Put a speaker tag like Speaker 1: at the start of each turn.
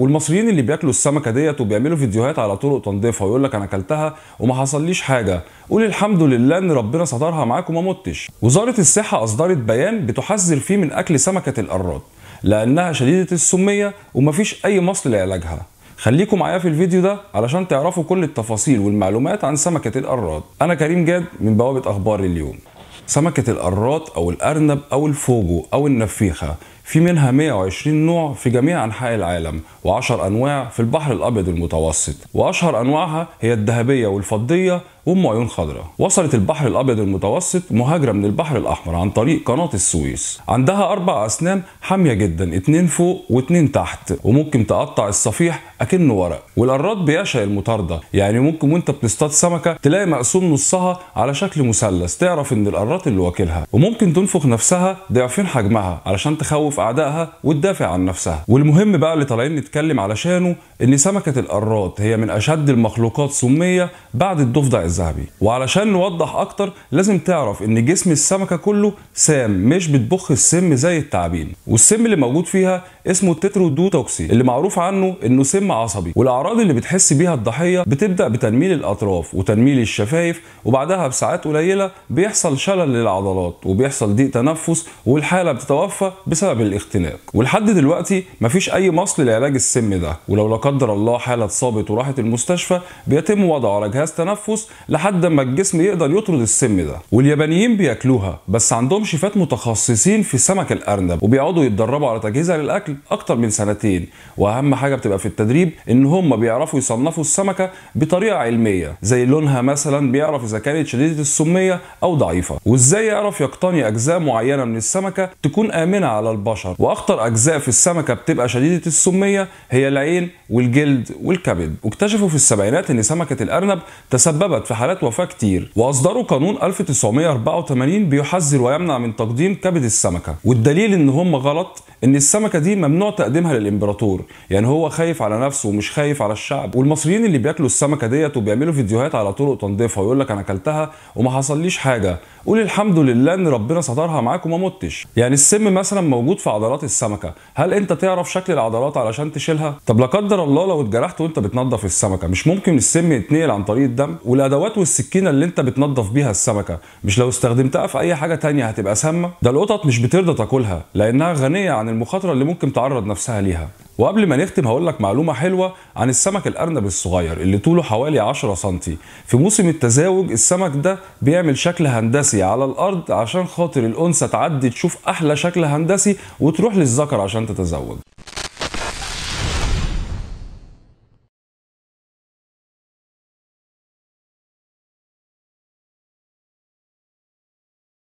Speaker 1: والمصريين اللي بياكلوا السمكه ديت وبيعملوا فيديوهات على طرق تنظيفها ويقول لك انا اكلتها وما حصليش حاجه قول الحمد لله ان ربنا سترها معاك وما متش وزاره الصحه اصدرت بيان بتحذر فيه من اكل سمكه القراد لانها شديده السميه ومفيش اي مصل لعلاجها خليكم معايا في الفيديو ده علشان تعرفوا كل التفاصيل والمعلومات عن سمكه القراد انا كريم جاد من بوابه اخبار اليوم سمكة القراط أو الأرنب أو الفوجو أو النفيخة في منها 120 نوع في جميع أنحاء العالم و10 أنواع في البحر الأبيض المتوسط وأشهر أنواعها هي الذهبية والفضية وام عيون خضراء وصلت البحر الابيض المتوسط مهاجره من البحر الاحمر عن طريق قناه السويس عندها اربع اسنان حاميه جدا اتنين فوق واتنين تحت وممكن تقطع الصفيح اكنه ورق والقراد بيعشق المطارده يعني ممكن وانت بتصطاد سمكه تلاقي مقسوم نصها على شكل مثلث تعرف ان القراد اللي واكلها وممكن تنفخ نفسها ضعفين حجمها علشان تخوف اعدائها وتدافع عن نفسها والمهم بقى اللي طالعين نتكلم علشانه ان سمكه القراد هي من اشد المخلوقات سميه بعد الضفدع الذهبي وعلشان نوضح اكتر لازم تعرف ان جسم السمكه كله سام مش بتبخ السم زي التعابين والسم اللي موجود فيها اسمه التترودوتوكسي اللي معروف عنه انه سم عصبي والاعراض اللي بتحس بيها الضحيه بتبدا بتنميل الاطراف وتنميل الشفايف وبعدها بساعات قليله بيحصل شلل للعضلات وبيحصل ضيق تنفس والحاله بتتوفى بسبب الاختناق ولحد دلوقتي مفيش اي مصل لعلاج السم ده ولو لا قدر الله حاله اتصابت وراحت المستشفى بيتم وضعه على جهاز تنفس لحد ما الجسم يقدر يطرد السم ده واليابانيين بياكلوها بس عندهم شيفات متخصصين في سمك الارنب وبيقعدوا يتدربوا على تجهيزها للاكل اكتر من سنتين واهم حاجه بتبقى في التدريب ان هم بيعرفوا يصنفوا السمكه بطريقه علميه زي لونها مثلا بيعرف اذا كانت شديده السميه او ضعيفه وازاي يعرف يقتني اجزاء معينه من السمكه تكون امنه على البشر واخطر اجزاء في السمكه بتبقى شديده السميه هي العين والجلد والكبد واكتشفوا في السبعينات ان سمكه الارنب تسببت في حالات وفاة كتير واصدروا قانون 1984 بيحذر ويمنع من تقديم كبد السمكة والدليل ان هم غلط ان السمكة دي ممنوع تقديمها للامبراطور يعني هو خايف على نفسه ومش خايف على الشعب والمصريين اللي بياكلوا السمكة ديت وبيعملوا فيديوهات على طرق تنظيفها ويقول لك انا اكلتها وما حصليش حاجة قول الحمد لله ان ربنا سترها معاك وما متش يعني السم مثلا موجود في عضلات السمكة هل انت تعرف شكل العضلات علشان تشيلها طب لا قدر الله لو اتجرحت وانت بتنظف السمكة مش ممكن السم يتنقل عن طريق الدم والادوات الادوات والسكينه اللي انت بتنظف بيها السمكه مش لو استخدمتها في اي حاجه تانية هتبقى سامه ده القطط مش بترضى تاكلها لانها غنيه عن المخاطره اللي ممكن تعرض نفسها ليها وقبل ما نختم هقول لك معلومه حلوه عن السمك الارنب الصغير اللي طوله حوالي 10 سم في موسم التزاوج السمك ده بيعمل شكل هندسي على الارض عشان خاطر الانثى تعدي تشوف احلى شكل هندسي وتروح للذكر عشان تتزوج